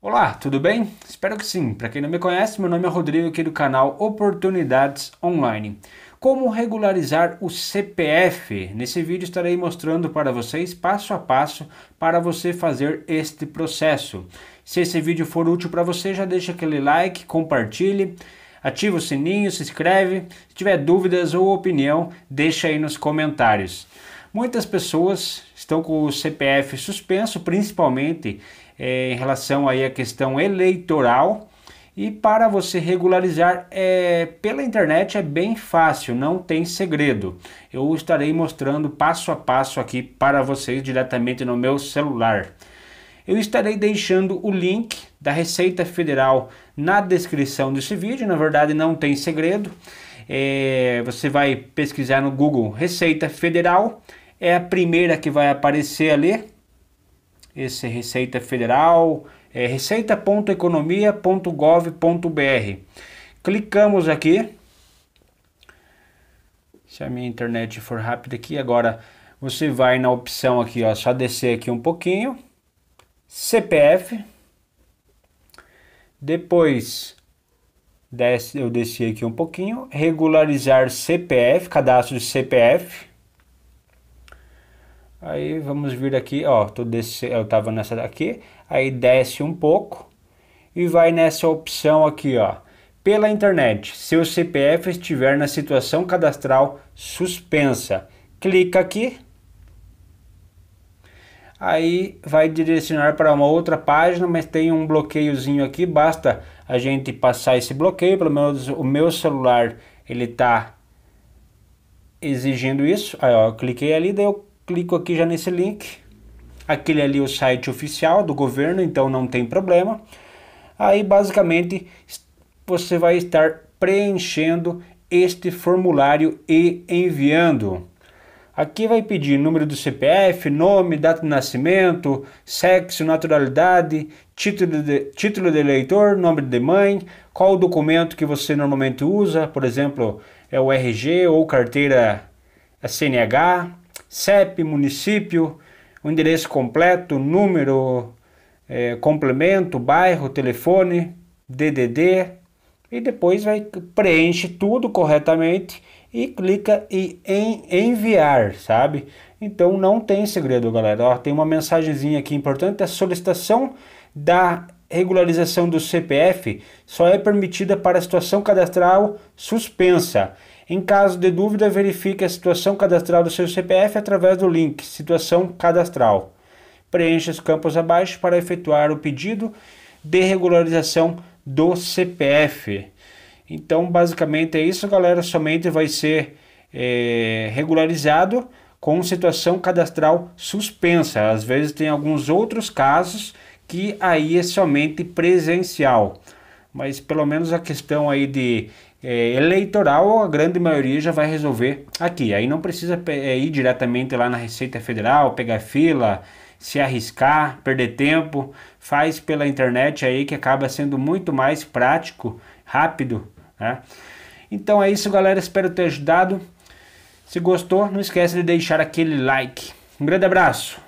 Olá, tudo bem? Espero que sim. Para quem não me conhece, meu nome é Rodrigo aqui do canal Oportunidades Online. Como regularizar o CPF? Nesse vídeo estarei mostrando para vocês passo a passo para você fazer este processo. Se esse vídeo for útil para você, já deixa aquele like, compartilhe, ativa o sininho, se inscreve. Se tiver dúvidas ou opinião, deixa aí nos comentários. Muitas pessoas estão com o CPF suspenso, principalmente é, em relação aí à questão eleitoral. E para você regularizar é, pela internet é bem fácil, não tem segredo. Eu estarei mostrando passo a passo aqui para vocês diretamente no meu celular. Eu estarei deixando o link da Receita Federal na descrição desse vídeo, na verdade não tem segredo. É, você vai pesquisar no Google Receita Federal, é a primeira que vai aparecer ali. Esse é Receita Federal, é receita.economia.gov.br. Clicamos aqui. Se a minha internet for rápida aqui, agora você vai na opção aqui, ó, só descer aqui um pouquinho. CPF. Depois Desce, eu desci aqui um pouquinho. Regularizar CPF, cadastro de CPF. Aí vamos vir aqui, ó, tô desse, eu tava nessa daqui, aí desce um pouco e vai nessa opção aqui, ó. Pela internet, seu CPF estiver na situação cadastral suspensa. Clica aqui aí vai direcionar para uma outra página, mas tem um bloqueiozinho aqui, basta a gente passar esse bloqueio, pelo menos o meu celular ele está exigindo isso, aí ó, eu cliquei ali, daí eu clico aqui já nesse link, aquele ali é o site oficial do governo, então não tem problema, aí basicamente você vai estar preenchendo este formulário e enviando. Aqui vai pedir número do CPF, nome, data de nascimento, sexo, naturalidade, título de, título de eleitor, nome de mãe, qual o documento que você normalmente usa, por exemplo, é o RG ou carteira CNH, CEP, município, o endereço completo, número, é, complemento, bairro, telefone, DDD e depois vai preenche tudo corretamente e clica em, em enviar, sabe? Então não tem segredo, galera. Ó, tem uma mensagenzinha aqui importante, a solicitação da regularização do CPF só é permitida para a situação cadastral suspensa. Em caso de dúvida, verifique a situação cadastral do seu CPF através do link Situação Cadastral. Preencha os campos abaixo para efetuar o pedido de regularização do CPF. Então, basicamente é isso, galera. Somente vai ser é, regularizado com situação cadastral suspensa. Às vezes tem alguns outros casos que aí é somente presencial. Mas pelo menos a questão aí de é, eleitoral, a grande maioria já vai resolver aqui. Aí não precisa é, ir diretamente lá na Receita Federal, pegar fila, se arriscar, perder tempo. Faz pela internet aí que acaba sendo muito mais prático, rápido né? Então é isso, galera. Espero ter ajudado. Se gostou, não esquece de deixar aquele like. Um grande abraço.